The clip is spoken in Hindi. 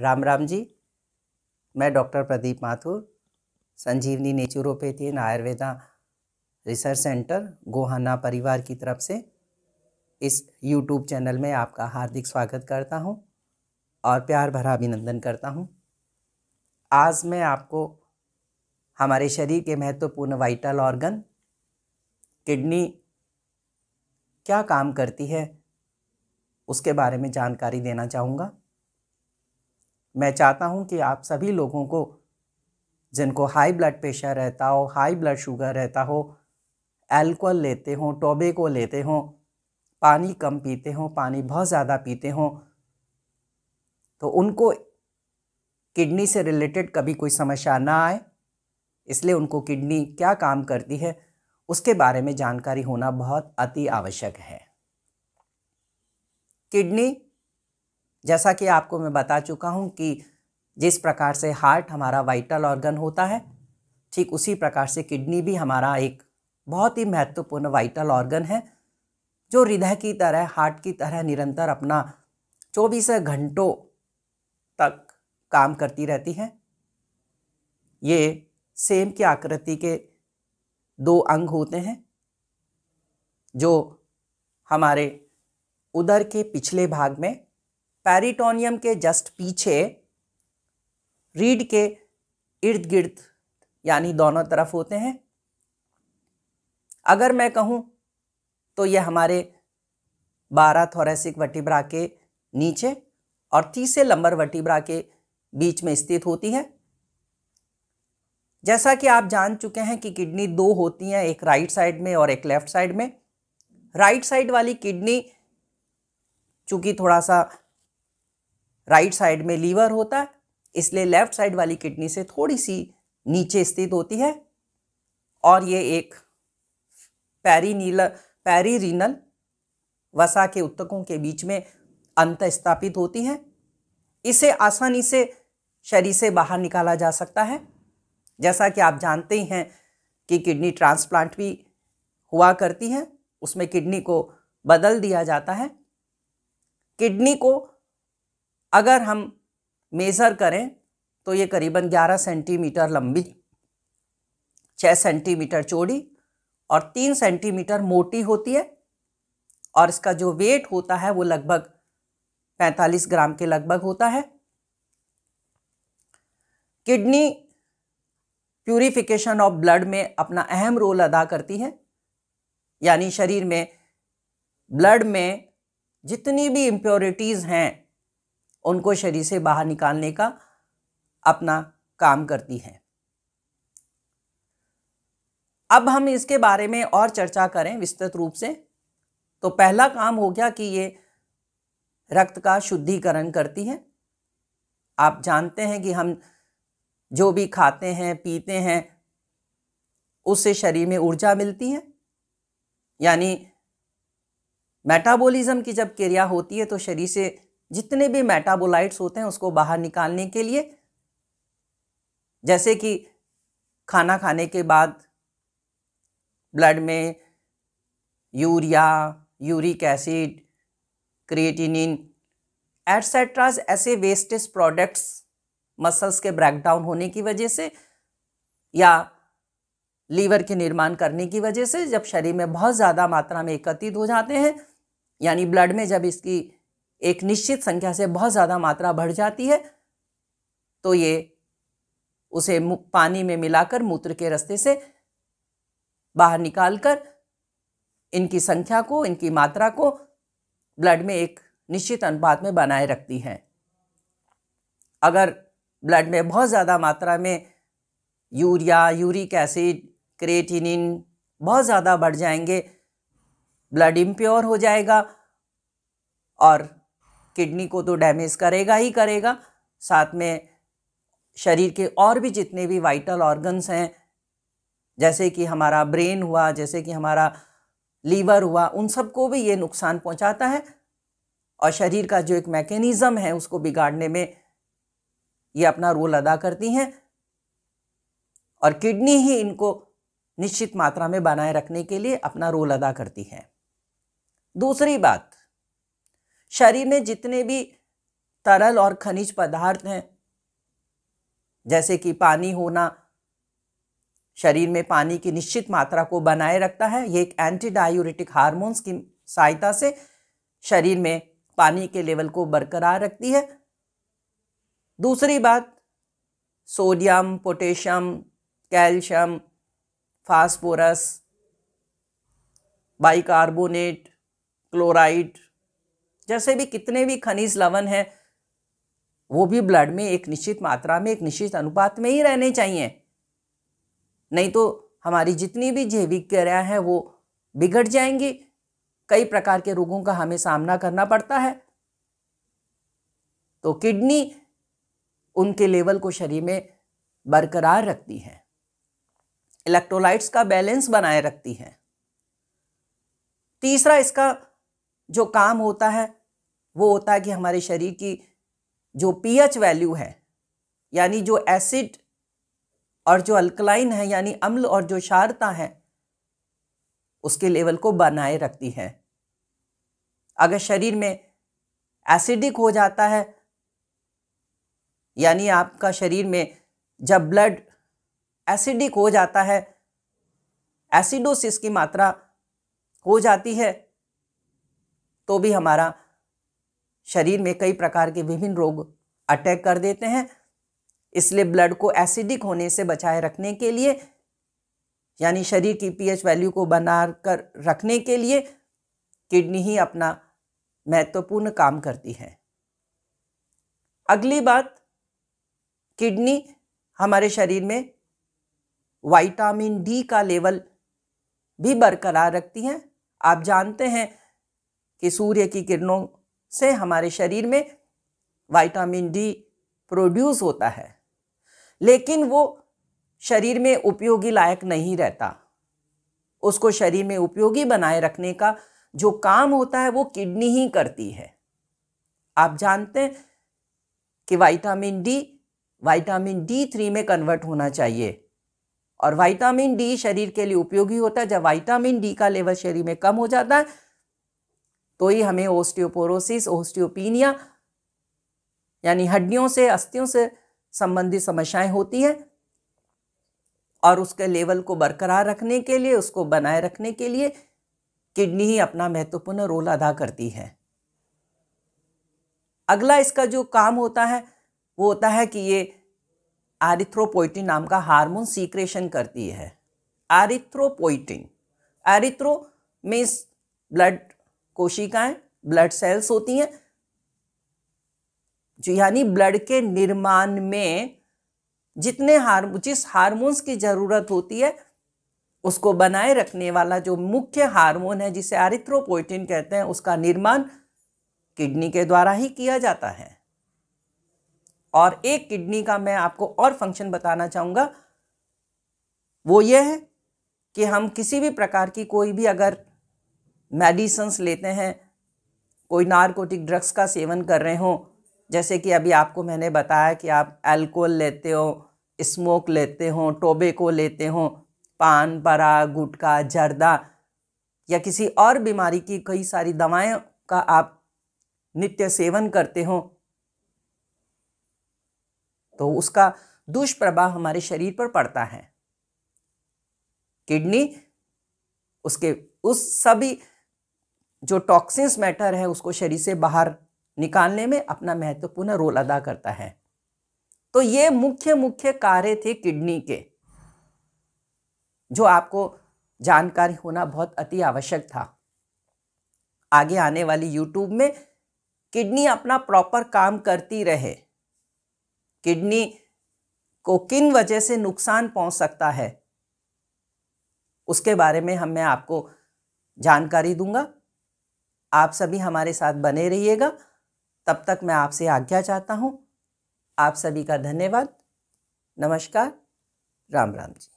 राम राम जी मैं doctor Pradeep Mathur Sanjeevani naturopathy and Ayurveda research centre Gohana परिवार की तरफ से इस यूट्यूब चैनल में आपका हार्दिक स्वागत करता हूं और प्यार भरा अभिनंदन करता हूं आज मैं आपको हमारे शरीर के महत्वपूर्ण वाइटल ऑर्गन किडनी क्या काम करती है उसके बारे में जानकारी देना चाहूँगा मैं चाहता हूँ कि आप सभी लोगों को जिनको हाई ब्लड प्रेशर रहता हो हाई ब्लड शुगर रहता हो एल्कोहल लेते हों टोबेको लेते हों पानी कम पीते हों पानी बहुत ज़्यादा पीते हों तो उनको किडनी से रिलेटेड कभी कोई समस्या ना आए इसलिए उनको किडनी क्या काम करती है उसके बारे में जानकारी होना बहुत अति आवश्यक है किडनी जैसा कि आपको मैं बता चुका हूँ कि जिस प्रकार से हार्ट हमारा वाइटल ऑर्गन होता है ठीक उसी प्रकार से किडनी भी हमारा एक बहुत ही महत्वपूर्ण वाइटल ऑर्गन है जो हृदय की तरह हार्ट की तरह निरंतर अपना चौबीस घंटों तक काम करती रहती हैं ये सेम की आकृति के दो अंग होते हैं जो हमारे उदर के पिछले भाग में पैरिटोनियम के जस्ट पीछे रीड के इर्द गिर्द यानी दोनों तरफ होते हैं अगर मैं कहूं तो ये हमारे बारह थोरेसिक वटिब्रा के नीचे और तीसरे लंबर वटिब्रा के बीच में स्थित होती है जैसा कि आप जान चुके हैं कि किडनी दो होती हैं एक राइट साइड में और एक लेफ्ट साइड में राइट साइड वाली किडनी चूंकि थोड़ा सा राइट साइड में लीवर होता है इसलिए लेफ्ट साइड वाली किडनी से थोड़ी सी नीचे स्थित होती है और ये एक पैरीनील पैरीरीनल वसा के उत्तकों के बीच में अंत स्थापित होती है इसे आसानी से शरीर से बाहर निकाला जा सकता है जैसा कि आप जानते ही हैं कि किडनी ट्रांसप्लांट भी हुआ करती है उसमें किडनी को बदल दिया जाता है किडनी को अगर हम मेज़र करें तो ये करीबन 11 सेंटीमीटर लंबी 6 सेंटीमीटर चौड़ी और 3 सेंटीमीटर मोटी होती है और इसका जो वेट होता है वो लगभग 45 ग्राम के लगभग होता है किडनी प्यूरिफिकेशन ऑफ ब्लड में अपना अहम रोल अदा करती है यानी शरीर में ब्लड में जितनी भी इम्प्योरिटीज़ हैं उनको शरीर से बाहर निकालने का अपना काम करती हैं अब हम इसके बारे में और चर्चा करें विस्तृत रूप से तो पहला काम हो गया कि ये रक्त का शुद्धिकरण करती है आप जानते हैं कि हम जो भी खाते हैं पीते हैं उससे शरीर में ऊर्जा मिलती है यानी मेटाबॉलिज्म की जब क्रिया होती है तो शरीर से जितने भी मेटाबोलाइट्स होते हैं उसको बाहर निकालने के लिए जैसे कि खाना खाने के बाद ब्लड में urea uric acid creatinine etceteras ऐसे वेस्टेज प्रोडक्ट्स मसल्स के ब्रेकडाउन होने की वजह से या लीवर के निर्माण करने की वजह से जब शरीर में बहुत ज़्यादा मात्रा में एकत्रित हो जाते हैं यानी ब्लड में जब इसकी एक निश्चित संख्या से बहुत ज़्यादा मात्रा बढ़ जाती है तो ये उसे पानी में मिलाकर मूत्र के रास्ते से बाहर निकालकर इनकी संख्या को इनकी मात्रा को ब्लड में एक निश्चित अनुपात में बनाए रखती हैं अगर ब्लड में बहुत ज़्यादा मात्रा में यूरिया यूरिक एसिड क्रेटिनिन बहुत ज़्यादा बढ़ जाएंगे ब्लड इम्प्योर हो जाएगा और किडनी को तो डैमेज करेगा ही करेगा साथ में शरीर के और भी जितने भी वाइटल ऑर्गन्स हैं जैसे कि हमारा ब्रेन हुआ जैसे कि हमारा लीवर हुआ उन सबको भी ये नुकसान पहुंचाता है और शरीर का जो एक मैकेनिज़्म है उसको बिगाड़ने में ये अपना रोल अदा करती हैं और किडनी ही इनको निश्चित मात्रा में बनाए रखने के लिए अपना रोल अदा करती हैं दूसरी बात शरीर में जितने भी तरल और खनिज पदार्थ हैं जैसे कि पानी होना शरीर में पानी की निश्चित मात्रा को बनाए रखता है ये एक एंटी डायूरेटिक हार्मोन्स की सहायता से शरीर में पानी के लेवल को बरकरार रखती है दूसरी बात sodium potassium calcium phosphorus bicarbonate chloride जैसे भी कितने भी खनिज लवण हैं वो भी ब्लड में एक निश्चित मात्रा में एक निश्चित अनुपात में ही रहने चाहिए नहीं तो हमारी जितनी भी जैविक क्रिया है वो बिगड़ जाएंगी कई प्रकार के रोगों का हमें सामना करना पड़ता है तो किडनी उनके लेवल को शरीर में बरकरार रखती है इलेक्ट्रोलाइट्स का बैलेंस बनाए रखती है तीसरा इसका जो काम होता है वो होता है कि हमारे शरीर की जो पीएच वैल्यू है यानी जो एसिड और जो अल्कलाइन है यानी अम्ल और जो शारता है उसके लेवल को बनाए रखती है अगर शरीर में एसिडिक हो जाता है यानी आपका शरीर में जब ब्लड एसिडिक हो जाता है एसिडोसिस की मात्रा हो जाती है तो भी हमारा शरीर में कई प्रकार के विभिन्न रोग अटैक कर देते हैं इसलिए ब्लड को एसिडिक होने से बचाए रखने के लिए यानी शरीर की पीएच वैल्यू को बना कर रखने के लिए किडनी ही अपना महत्वपूर्ण काम करती है अगली बात किडनी हमारे शरीर में वाइटामिन डी का लेवल भी बरकरार रखती हैं आप जानते हैं कि सूर्य की किरणों से हमारे शरीर में विटामिन डी प्रोड्यूस होता है लेकिन वो शरीर में उपयोगी लायक नहीं रहता उसको शरीर में उपयोगी बनाए रखने का जो काम होता है वो किडनी ही करती है आप जानते हैं कि vitamin D vitamin D three में कन्वर्ट होना चाहिए और विटामिन डी शरीर के लिए उपयोगी होता है जब विटामिन डी का लेवल शरीर में कम हो जाता है तो ही हमें ओस्टियोपोरोसिस ओस्टियोपीनिया यानी हड्डियों से अस्थियों से संबंधित समस्याएं होती हैं और उसके लेवल को बरकरार रखने के लिए उसको बनाए रखने के लिए किडनी ही अपना महत्वपूर्ण रोल अदा करती है अगला इसका जो काम होता है वो होता है कि ये आरिथ्रोपोइटिन नाम का हार्मोन सीक्रेशन करती है आरिथ्रोपोइटिन एरिथ्रो मीन्स ब्लड कोशिकाएं ब्लड सेल्स होती हैं जो यानी ब्लड के निर्माण में जितने हार जिस हारमोन्स की ज़रूरत होती है उसको बनाए रखने वाला जो मुख्य हार्मोन है जिसे आरिथ्रोपोइटिन कहते हैं उसका निर्माण किडनी के द्वारा ही किया जाता है और एक किडनी का मैं आपको और फंक्शन बताना चाहूँगा वो ये है कि हम किसी भी प्रकार की कोई भी अगर मेडिसन्स लेते हैं कोई नारकोटिक ड्रग्स का सेवन कर रहे हो जैसे कि अभी आपको मैंने बताया कि आप अल्कोहल लेते हो स्मोक लेते हो टोबेको लेते हो पान परा गुटखा जर्दा या किसी और बीमारी की कई सारी दवाएं का आप नित्य सेवन करते हो तो उसका दुष्प्रभाव हमारे शरीर पर पड़ता है किडनी उसके उस सभी जो टॉक्सिन्स मैटर है उसको शरीर से बाहर निकालने में अपना महत्वपूर्ण रोल अदा करता है तो ये मुख्य मुख्य कार्य थे किडनी के जो आपको जानकारी होना बहुत अति आवश्यक था आगे आने वाली यूट्यूब में किडनी अपना प्रॉपर काम करती रहे किडनी को किन वजह से नुकसान पहुंच सकता है उसके बारे में हम मैं आपको जानकारी दूंगा आप सभी हमारे साथ बने रहिएगा तब तक मैं आपसे आज्ञा चाहता हूँ आप सभी का धन्यवाद नमस्कार राम राम जी